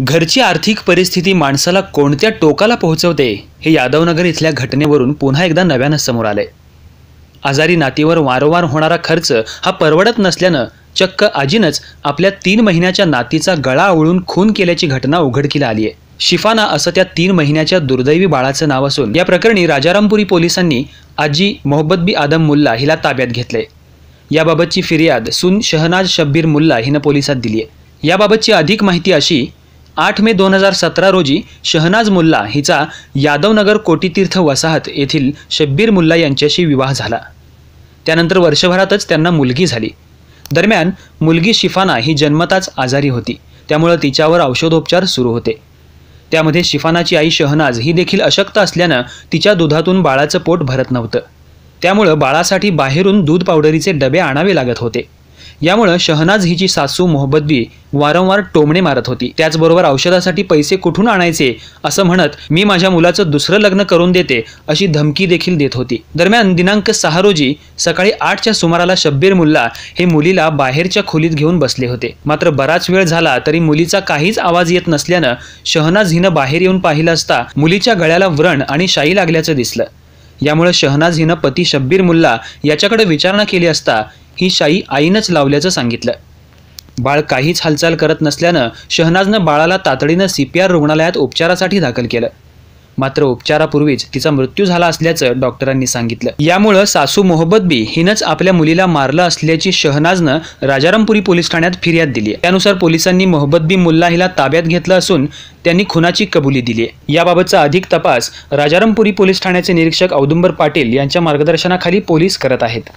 घरची आर्थिक परिस्थिती माणसाला कोणत्या टोकाला पोहोचवते हे यादवनगर इथल्या घटनेवरून पुन्हा एकदा नव्यानं समोर आले आजारी नातीवर वारंवार होणारा खर्च हा परवडत नसल्यानं चक्क आजीनंच आपल्या तीन महिन्याच्या नातीचा गळा आवळून खून केल्याची घटना उघडकीला आली आहे शिफाना असं त्या तीन महिन्याच्या दुर्दैवी बाळाचं नाव असून या प्रकरणी राजारामपुरी पोलिसांनी आजी मोहब्बत बी आदम मुल्ला हिला ताब्यात घेतले याबाबतची फिर्याद सुन शहनाज शब्बीर मुल्ला हिनं पोलिसात दिली आहे याबाबतची अधिक माहिती अशी आठ मे दोन हजार सतरा रोजी शहनाज मुल्ला हिचा यादवनगर कोटीतीर्थ वसाहत येथील शब्बीर मुल्ला यांच्याशी विवाह झाला त्यानंतर वर्षभरातच त्यांना मुलगी झाली दरम्यान मुलगी शिफाना ही जन्मताच आजारी होती त्यामुळं तिच्यावर औषधोपचार सुरू होते त्यामध्ये शिफानाची आई शहनाज ही देखील अशक्त असल्यानं तिच्या दुधातून बाळाचं पोट भरत नव्हतं त्यामुळं बाळासाठी बाहेरून दूध पावडरीचे डबे आणावे लागत होते यामुळे शहनाज हिची सासू मोहब्बत वारंवार टोमणे मारत होती त्याचबरोबर औषधासाठी पैसे कुठून आणायचे असं म्हणत मी माझ्या मुलाचं दुसरं लग्न करून देते अशी धमकी देखील देत होती दरम्यान दिनांक सहा रोजी सकाळी आठच्या सुमाराला शब्बीर मुल्ला हे मुलीला बाहेरच्या खोलीत घेऊन बसले होते मात्र बराच वेळ झाला तरी मुलीचा काहीच आवाज येत नसल्यानं शहनाज हिनं बाहेर येऊन पाहिलं असता मुलीच्या गळ्याला व्रण आणि शाई लागल्याचं दिसलं यामुळे शहनाज हिनं पती शब्बीर मुल्ला याच्याकडे विचारणा केली असता ही शाई आईनंच लावल्याचं सांगितलं बाळ काहीच हालचाल करत नसल्यानं शहनाजनं बाळाला तातडीनं सी पी आर रुग्णालयात उपचारासाठी दाखल केलं मात्र उपचारापूर्वीच तिचा मृत्यू झाला असल्याचं डॉक्टरांनी सांगितलं यामुळं सासू मोहब्बत बी हिनंच आपल्या मुलीला मारलं असल्याची शहनाजनं राजारामपुरी पोलीस ठाण्यात फिर्याद दिली आहे त्यानुसार पोलिसांनी मोहब्बत बी मुल्ला हिला ताब्यात घेतलं असून त्यांनी खुनाची कबुली दिली आहे याबाबतचा अधिक तपास राजारामपुरी पोलीस ठाण्याचे निरीक्षक औदुंबर पाटील यांच्या मार्गदर्शनाखाली पोलीस करत आहेत